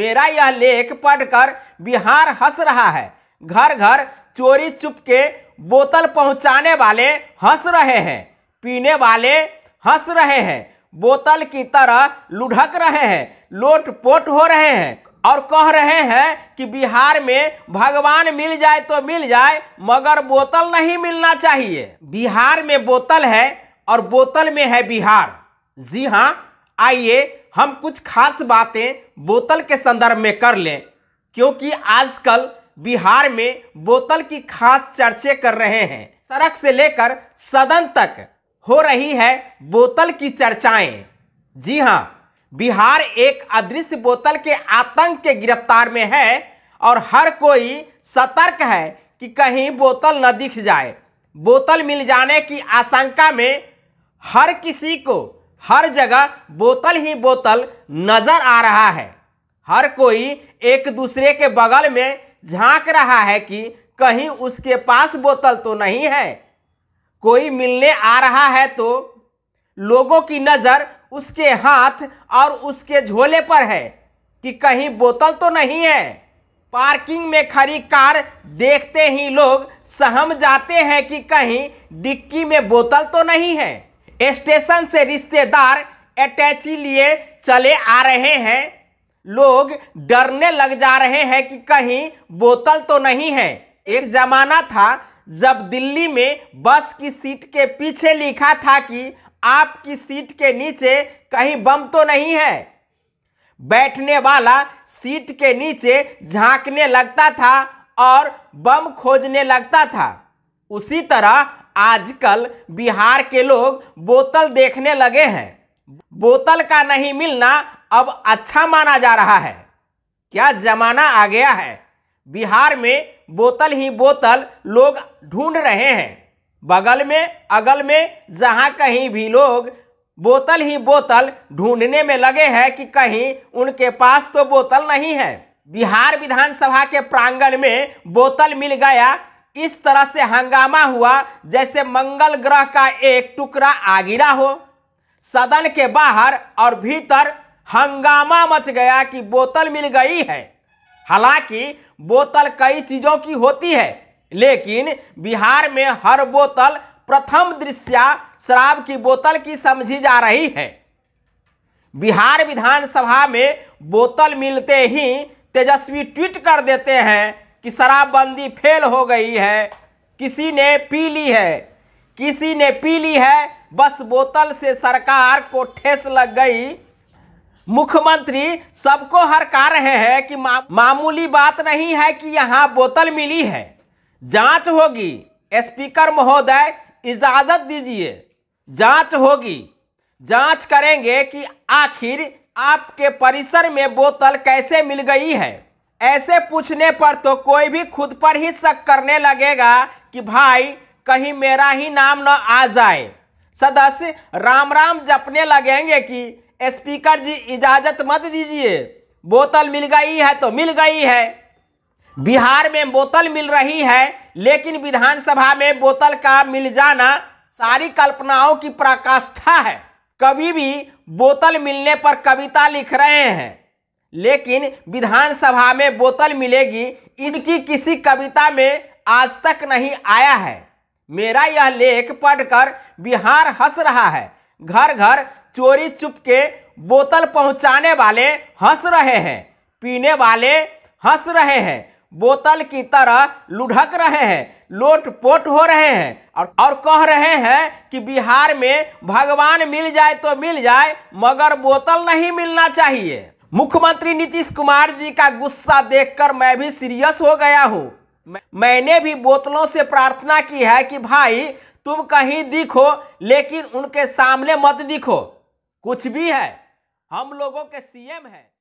मेरा यह लेख पढ़कर बिहार हंस रहा है घर घर चोरी चुप के बोतल पहुंचाने वाले हंस रहे हैं पीने वाले हंस रहे हैं बोतल की तरह लुढ़क रहे हैं लोट पोट हो रहे हैं और कह रहे हैं कि बिहार में भगवान मिल जाए तो मिल जाए मगर बोतल नहीं मिलना चाहिए बिहार में बोतल है और बोतल में है बिहार जी हाँ आइए हम कुछ खास बातें बोतल के संदर्भ में कर लें क्योंकि आजकल बिहार में बोतल की खास चर्चे कर रहे हैं सड़क से लेकर सदन तक हो रही है बोतल की चर्चाएं जी हाँ बिहार एक अदृश्य बोतल के आतंक के गिरफ्तार में है और हर कोई सतर्क है कि कहीं बोतल न दिख जाए बोतल मिल जाने की आशंका में हर किसी को हर जगह बोतल ही बोतल नजर आ रहा है हर कोई एक दूसरे के बगल में झांक रहा है कि कहीं उसके पास बोतल तो नहीं है कोई मिलने आ रहा है तो लोगों की नज़र उसके हाथ और उसके झोले पर है कि कहीं बोतल तो नहीं है पार्किंग में खड़ी कार देखते ही लोग सहम जाते हैं कि कहीं डिक्की में बोतल तो नहीं है स्टेशन से रिश्तेदार अटैची लिए चले आ रहे हैं लोग डरने लग जा रहे हैं कि कहीं बोतल तो नहीं है एक जमाना था जब दिल्ली में बस की सीट के पीछे लिखा था कि आपकी सीट के नीचे कहीं बम तो नहीं है बैठने वाला सीट के नीचे झांकने लगता था और बम खोजने लगता था उसी तरह आजकल बिहार के लोग बोतल देखने लगे हैं बोतल का नहीं मिलना अब अच्छा माना जा रहा है क्या जमाना आ गया है बिहार में बोतल ही बोतल लोग ढूंढ रहे हैं बगल में अगल में जहां कहीं भी लोग बोतल ही बोतल ढूंढने में लगे हैं कि कहीं उनके पास तो बोतल नहीं है बिहार विधानसभा के प्रांगण में बोतल मिल गया इस तरह से हंगामा हुआ जैसे मंगल ग्रह का एक टुकड़ा आगिरा हो सदन के बाहर और भीतर हंगामा मच गया कि बोतल मिल गई है हालांकि बोतल कई चीजों की होती है लेकिन बिहार में हर बोतल प्रथम दृश्या शराब की बोतल की समझी जा रही है बिहार विधानसभा में बोतल मिलते ही तेजस्वी ट्वीट कर देते हैं कि शराबबंदी फेल हो गई है किसी ने पी ली है किसी ने पी ली है बस बोतल से सरकार को ठेस लग गई मुख्यमंत्री सबको हरका रहे हैं कि मा, मामूली बात नहीं है कि यहाँ बोतल मिली है जांच होगी स्पीकर महोदय इजाजत दीजिए जांच होगी जांच करेंगे कि आखिर आपके परिसर में बोतल कैसे मिल गई है ऐसे पूछने पर तो कोई भी खुद पर ही शक करने लगेगा कि भाई कहीं मेरा ही नाम न आ जाए सदस्य राम राम जपने लगेंगे कि स्पीकर जी इजाज़त मत दीजिए बोतल मिल गई है तो मिल गई है बिहार में बोतल मिल रही है लेकिन विधानसभा में बोतल का मिल जाना सारी कल्पनाओं की प्राकाष्ठा है कभी भी बोतल मिलने पर कविता लिख रहे हैं लेकिन विधानसभा में बोतल मिलेगी इनकी किसी कविता में आज तक नहीं आया है मेरा यह लेख पढ़कर बिहार हंस रहा है घर घर चोरी चुप के बोतल पहुंचाने वाले हंस रहे हैं पीने वाले हंस रहे हैं बोतल की तरह लुढ़क रहे हैं लोट पोट हो रहे हैं और और कह रहे हैं कि बिहार में भगवान मिल जाए तो मिल जाए मगर बोतल नहीं मिलना चाहिए मुख्यमंत्री नीतीश कुमार जी का गुस्सा देखकर मैं भी सीरियस हो गया हूँ मैंने भी बोतलों से प्रार्थना की है कि भाई तुम कहीं दिखो लेकिन उनके सामने मत दिखो कुछ भी है हम लोगों के सीएम हैं